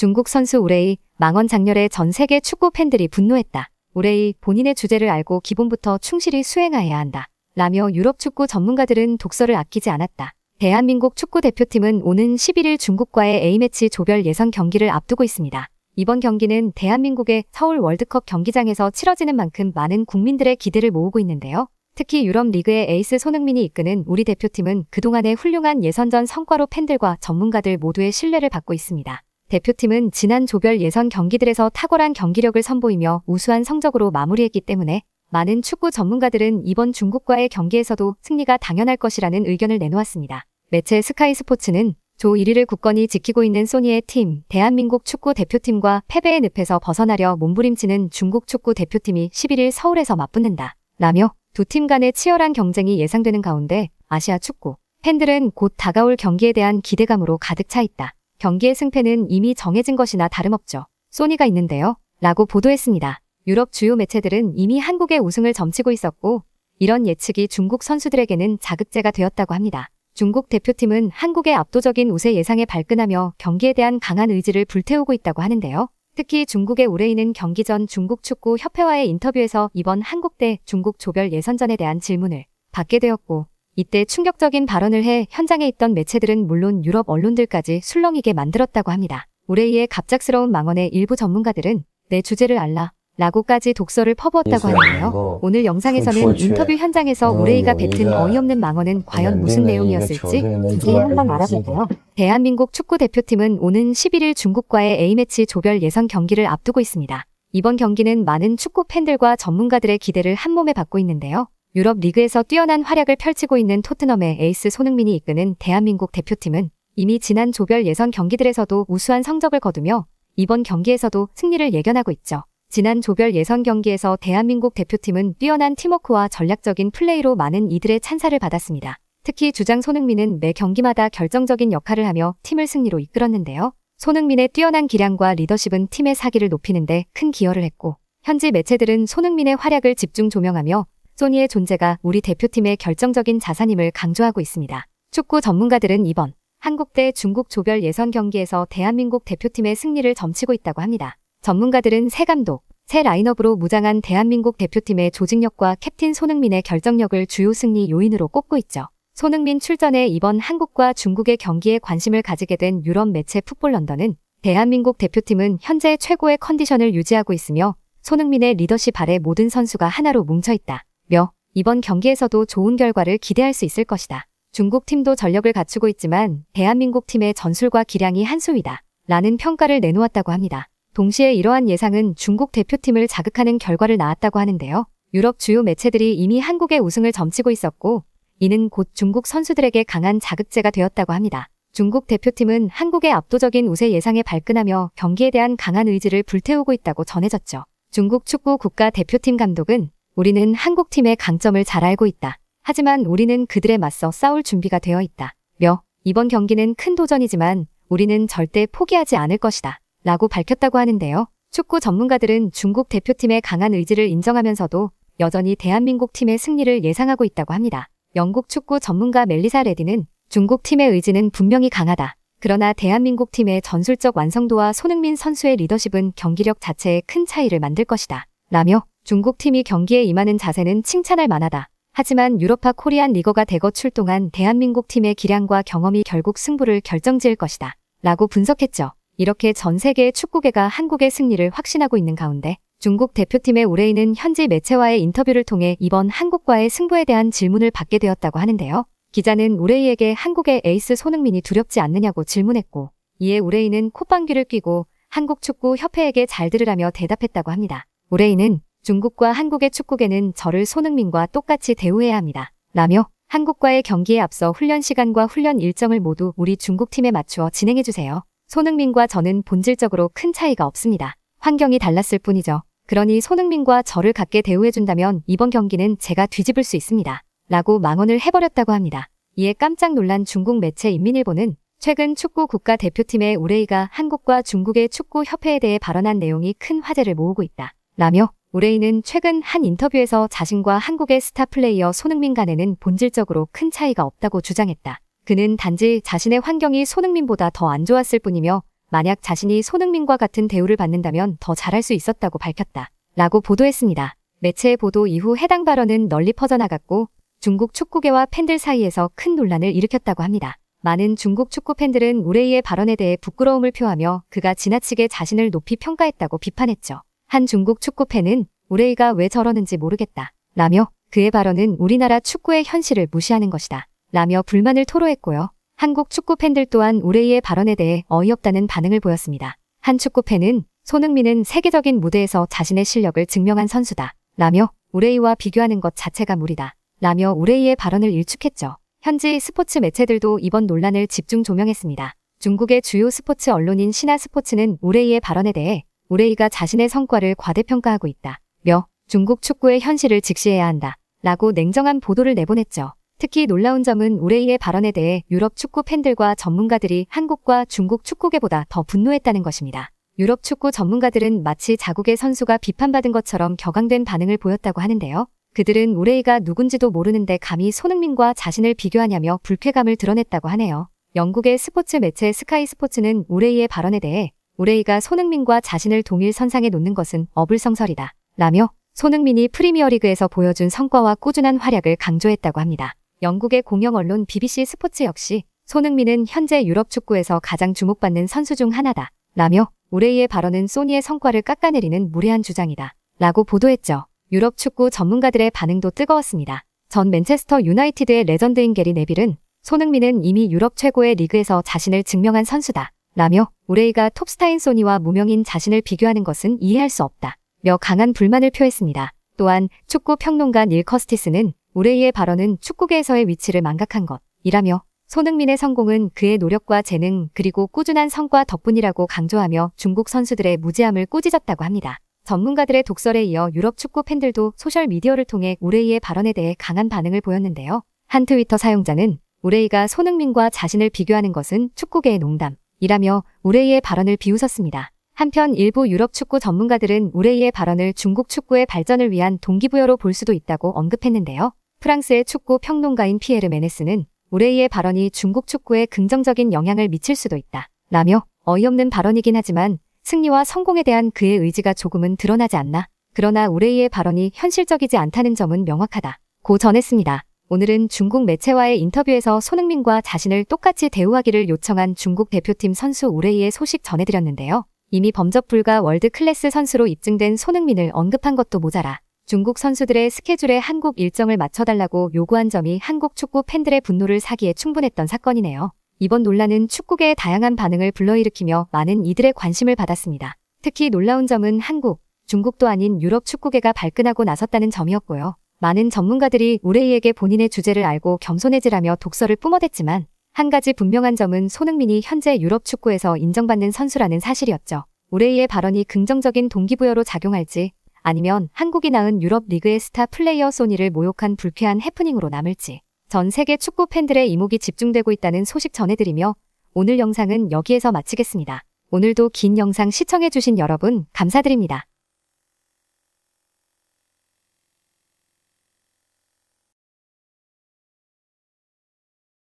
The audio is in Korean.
중국 선수 우레이 망원 장렬에 전 세계 축구 팬들이 분노했다. 우레이 본인의 주제를 알고 기본부터 충실히 수행해야 한다. 라며 유럽 축구 전문가들은 독서를 아끼지 않았다. 대한민국 축구 대표팀은 오는 11일 중국과의 A매치 조별 예선 경기를 앞두고 있습니다. 이번 경기는 대한민국의 서울 월드컵 경기장에서 치러지는 만큼 많은 국민들의 기대를 모으고 있는데요. 특히 유럽 리그의 에이스 손흥민이 이끄는 우리 대표팀은 그동안의 훌륭한 예선전 성과로 팬들과 전문가들 모두의 신뢰를 받고 있습니다. 대표팀은 지난 조별 예선 경기들에서 탁월한 경기력을 선보이며 우수한 성적으로 마무리했기 때문에 많은 축구 전문가들은 이번 중국과의 경기에서도 승리가 당연할 것이라는 의견을 내놓았습니다. 매체 스카이 스포츠는 조 1위를 굳건히 지키고 있는 소니의 팀, 대한민국 축구 대표팀과 패배의 늪에서 벗어나려 몸부림치는 중국 축구 대표팀이 11일 서울에서 맞붙는다. 라며 두 팀 간의 치열한 경쟁이 예상되는 가운데 아시아 축구 팬들은 곧 다가올 경기에 대한 기대감으로 가득 차 있다. 경기의 승패는 이미 정해진 것이나 다름없죠. 소니가 있는데요. 라고 보도했습니다. 유럽 주요 매체들은 이미 한국의 우승을 점치고 있었고 이런 예측이 중국 선수들에게는 자극제가 되었다고 합니다. 중국 대표팀은 한국의 압도적인 우세 예상에 발끈하며 경기에 대한 강한 의지를 불태우고 있다고 하는데요. 특히 중국의 올해이는 경기 전 중국 축구 협회와의 인터뷰에서 이번 한국 대 중국 조별 예선전에 대한 질문을 받게 되었고 이때 충격적인 발언을 해 현장에 있던 매체들은 물론 유럽 언론들까지 술렁이게 만들었다고 합니다. 우레이의 갑작스러운 망언에 일부 전문가들은 내 주제를 알라 라고까지 독서를 퍼부었다고 하는데요. 오늘 영상에서는 인터뷰 현장에서 우레이가 아, 뱉은 어이없는 망언은 과연 무슨 내용이었을지 자세히 한번 알아볼게요. 대한민국 축구대표팀은 오는 11일 중국과의 A매치 조별 예선 경기를 앞두고 있습니다. 이번 경기는 많은 축구 팬들과 전문가들의 기대를 한몸에 받고 있는데요. 유럽 리그에서 뛰어난 활약을 펼치고 있는 토트넘의 에이스 손흥민이 이끄는 대한민국 대표팀은 이미 지난 조별 예선 경기들에서도 우수한 성적을 거두며 이번 경기에서도 승리를 예견하고 있죠. 지난 조별 예선 경기에서 대한민국 대표팀은 뛰어난 팀워크와 전략적인 플레이로 많은 이들의 찬사를 받았습니다. 특히 주장 손흥민은 매 경기마다 결정적인 역할을 하며 팀을 승리로 이끌었는데요. 손흥민의 뛰어난 기량과 리더십은 팀의 사기를 높이는데 큰 기여를 했고 현지 매체들은 손흥민의 활약을 집중 조명하며 소니의 존재가 우리 대표팀의 결정적인 자산임을 강조하고 있습니다. 축구 전문가들은 이번 한국대 중국 조별 예선 경기에서 대한민국 대표팀의 승리를 점치고 있다고 합니다. 전문가들은 새 감독, 새 라인업으로 무장한 대한민국 대표팀의 조직력과 캡틴 손흥민의 결정력을 주요 승리 요인으로 꼽고 있죠. 손흥민 출전에 이번 한국과 중국의 경기에 관심을 가지게 된 유럽 매체 풋볼 런던은 대한민국 대표팀은 현재 최고의 컨디션을 유지하고 있으며 손흥민의 리더십 아래 모든 선수가 하나로 뭉쳐있다. 며 이번 경기에서도 좋은 결과를 기대할 수 있을 것이다. 중국 팀도 전력을 갖추고 있지만 대한민국 팀의 전술과 기량이 한수이다. 라는 평가를 내놓았다고 합니다. 동시에 이러한 예상은 중국 대표팀을 자극하는 결과를 낳았다고 하는데요. 유럽 주요 매체들이 이미 한국의 우승을 점치고 있었고 이는 곧 중국 선수들에게 강한 자극제가 되었다고 합니다. 중국 대표팀은 한국의 압도적인 우세 예상에 발끈하며 경기에 대한 강한 의지를 불태우고 있다고 전해졌죠. 중국 축구 국가 대표팀 감독은 우리는 한국 팀의 강점을 잘 알고 있다. 하지만 우리는 그들에 맞서 싸울 준비가 되어 있다. 며 이번 경기는 큰 도전이지만 우리는 절대 포기하지 않을 것이다. 라고 밝혔다고 하는데요. 축구 전문가들은 중국 대표팀의 강한 의지를 인정하면서도 여전히 대한민국 팀의 승리를 예상하고 있다고 합니다. 영국 축구 전문가 멜리사 레디는 중국 팀의 의지는 분명히 강하다. 그러나 대한민국 팀의 전술적 완성도와 손흥민 선수의 리더십은 경기력 자체에 큰 차이를 만들 것이다. 라며 중국 팀이 경기에 임하는 자세는 칭찬할 만하다. 하지만 유로파 코리안 리거가 대거 출동한 대한민국 팀의 기량과 경험이 결국 승부를 결정지을 것이다. 라고 분석했죠. 이렇게 전 세계의 축구계가 한국의 승리를 확신하고 있는 가운데 중국 대표팀의 우레이는 현지 매체와의 인터뷰를 통해 이번 한국과의 승부에 대한 질문을 받게 되었다고 하는데요. 기자는 우레이에게 한국의 에이스 손흥민이 두렵지 않느냐고 질문했고 이에 우레이는 콧방귀를 뀌고 한국축구협회에게 잘 들으라며 대답했다고 합니다. 우레이는 중국과 한국의 축구계는 저를 손흥민과 똑같이 대우해야 합니다. 라며 한국과의 경기에 앞서 훈련 시간과 훈련 일정을 모두 우리 중국팀에 맞추어 진행해주세요. 손흥민과 저는 본질적으로 큰 차이가 없습니다. 환경이 달랐을 뿐이죠. 그러니 손흥민과 저를 같게 대우해준다면 이번 경기는 제가 뒤집을 수 있습니다. 라고 망언을 해버렸다고 합니다. 이에 깜짝 놀란 중국 매체 인민일보는 최근 축구 국가대표팀의 우레이가 한국과 중국의 축구협회에 대해 발언한 내용이 큰 화제를 모으고 있다. 라며 우레이는 최근 한 인터뷰에서 자신과 한국의 스타 플레이어 손흥민 간에는 본질적으로 큰 차이가 없다고 주장했다. 그는 단지 자신의 환경이 손흥민보다 더 안 좋았을 뿐이며 만약 자신이 손흥민과 같은 대우를 받는다면 더 잘할 수 있었다고 밝혔다. 라고 보도했습니다. 매체의 보도 이후 해당 발언은 널리 퍼져나갔고 중국 축구계와 팬들 사이에서 큰 논란을 일으켰다고 합니다. 많은 중국 축구 팬들은 우레이의 발언에 대해 부끄러움을 표하며 그가 지나치게 자신을 높이 평가했다고 비판했죠. 한 중국 축구팬은 우레이가 왜 저러는지 모르겠다. 라며 그의 발언은 우리나라 축구의 현실을 무시하는 것이다. 라며 불만을 토로했고요. 한국 축구 팬들 또한 우레이의 발언에 대해 어이없다는 반응을 보였습니다. 한 축구 팬은 손흥민은 세계적인 무대에서 자신의 실력을 증명한 선수다. 라며 우레이와 비교하는 것 자체가 무리다. 라며 우레이의 발언을 일축했죠. 현지 스포츠 매체들도 이번 논란을 집중 조명했습니다. 중국의 주요 스포츠 언론인 신화 스포츠는 우레이의 발언에 대해 우레이가 자신의 성과를 과대평가하고 있다. 며 중국 축구의 현실을 직시해야 한다. 라고 냉정한 보도를 내보냈죠. 특히 놀라운 점은 우레이의 발언에 대해 유럽 축구 팬들과 전문가들이 한국과 중국 축구계보다 더 분노했다는 것입니다. 유럽 축구 전문가들은 마치 자국의 선수가 비판받은 것처럼 격앙된 반응을 보였다고 하는데요. 그들은 우레이가 누군지도 모르는데 감히 손흥민과 자신을 비교하냐며 불쾌감을 드러냈다고 하네요. 영국의 스포츠 매체 스카이 스포츠는 우레이의 발언에 대해 우레이가 손흥민과 자신을 동일 선상에 놓는 것은 어불성설이다. 라며 손흥민이 프리미어리그에서 보여준 성과와 꾸준한 활약을 강조했다고 합니다. 영국의 공영 언론 BBC 스포츠 역시 손흥민은 현재 유럽 축구에서 가장 주목받는 선수 중 하나다. 라며 우레이의 발언은 소니의 성과를 깎아내리는 무례한 주장이다. 라고 보도했죠. 유럽 축구 전문가들의 반응도 뜨거웠습니다. 전 맨체스터 유나이티드의 레전드인 게리 네빌은 손흥민은 이미 유럽 최고의 리그에서 자신을 증명한 선수다. 라며 오레이가 톱스타인 소니와 무명인 자신을 비교하는 것은 이해할 수 없다. 며 강한 불만을 표했습니다. 또한 축구 평론가 닐 커스티스는 오레이의 발언은 축구계에서의 위치를 망각한 것이라며 손흥민의 성공은 그의 노력과 재능 그리고 꾸준한 성과 덕분이라고 강조하며 중국 선수들의 무지함을 꼬집었다고 합니다. 전문가들의 독설에 이어 유럽 축구 팬들도 소셜미디어를 통해 우레이의 발언에 대해 강한 반응을 보였는데요. 한 트위터 사용자는 우레이가 손흥민과 자신을 비교하는 것은 축구계의 농담, 이라며 우레이의 발언을 비웃었습니다. 한편 일부 유럽 축구 전문가들은 우레이의 발언을 중국 축구의 발전을 위한 동기부여로 볼 수도 있다고 언급했는데요. 프랑스의 축구 평론가인 피에르 메네스는 우레이의 발언이 중국 축구에 긍정적인 영향을 미칠 수도 있다. 라며 어이없는 발언이긴 하지만 승리와 성공에 대한 그의 의지가 조금은 드러나지 않나. 그러나 우레이의 발언이 현실적이지 않다는 점은 명확하다. 고 전했습니다. 오늘은 중국 매체와의 인터뷰에서 손흥민과 자신을 똑같이 대우하기를 요청한 중국 대표팀 선수 우레이의 소식 전해드렸는데요. 이미 범접 불가 월드 클래스 선수로 입증된 손흥민을 언급한 것도 모자라 중국 선수들의 스케줄에 한국 일정을 맞춰달라고 요구한 점이 한국 축구 팬들의 분노를 사기에 충분했던 사건이네요. 이번 논란은 축구계의 다양한 반응을 불러일으키며 많은 이들의 관심을 받았습니다. 특히 놀라운 점은 한국, 중국도 아닌 유럽 축구계가 발끈하고 나섰다는 점이었고요. 많은 전문가들이 우레이에게 본인의 주제를 알고 겸손해지라며 독서를 뿜어댔지만 한 가지 분명한 점은 손흥민이 현재 유럽 축구에서 인정받는 선수라는 사실이었죠. 우레이의 발언이 긍정적인 동기부여로 작용할지 아니면 한국이 낳은 유럽 리그의 스타 플레이어 소니를 모욕한 불쾌한 해프닝으로 남을지 전 세계 축구 팬들의 이목이 집중되고 있다는 소식 전해드리며 오늘 영상은 여기에서 마치겠습니다. 오늘도 긴 영상 시청해주신 여러분 감사드립니다.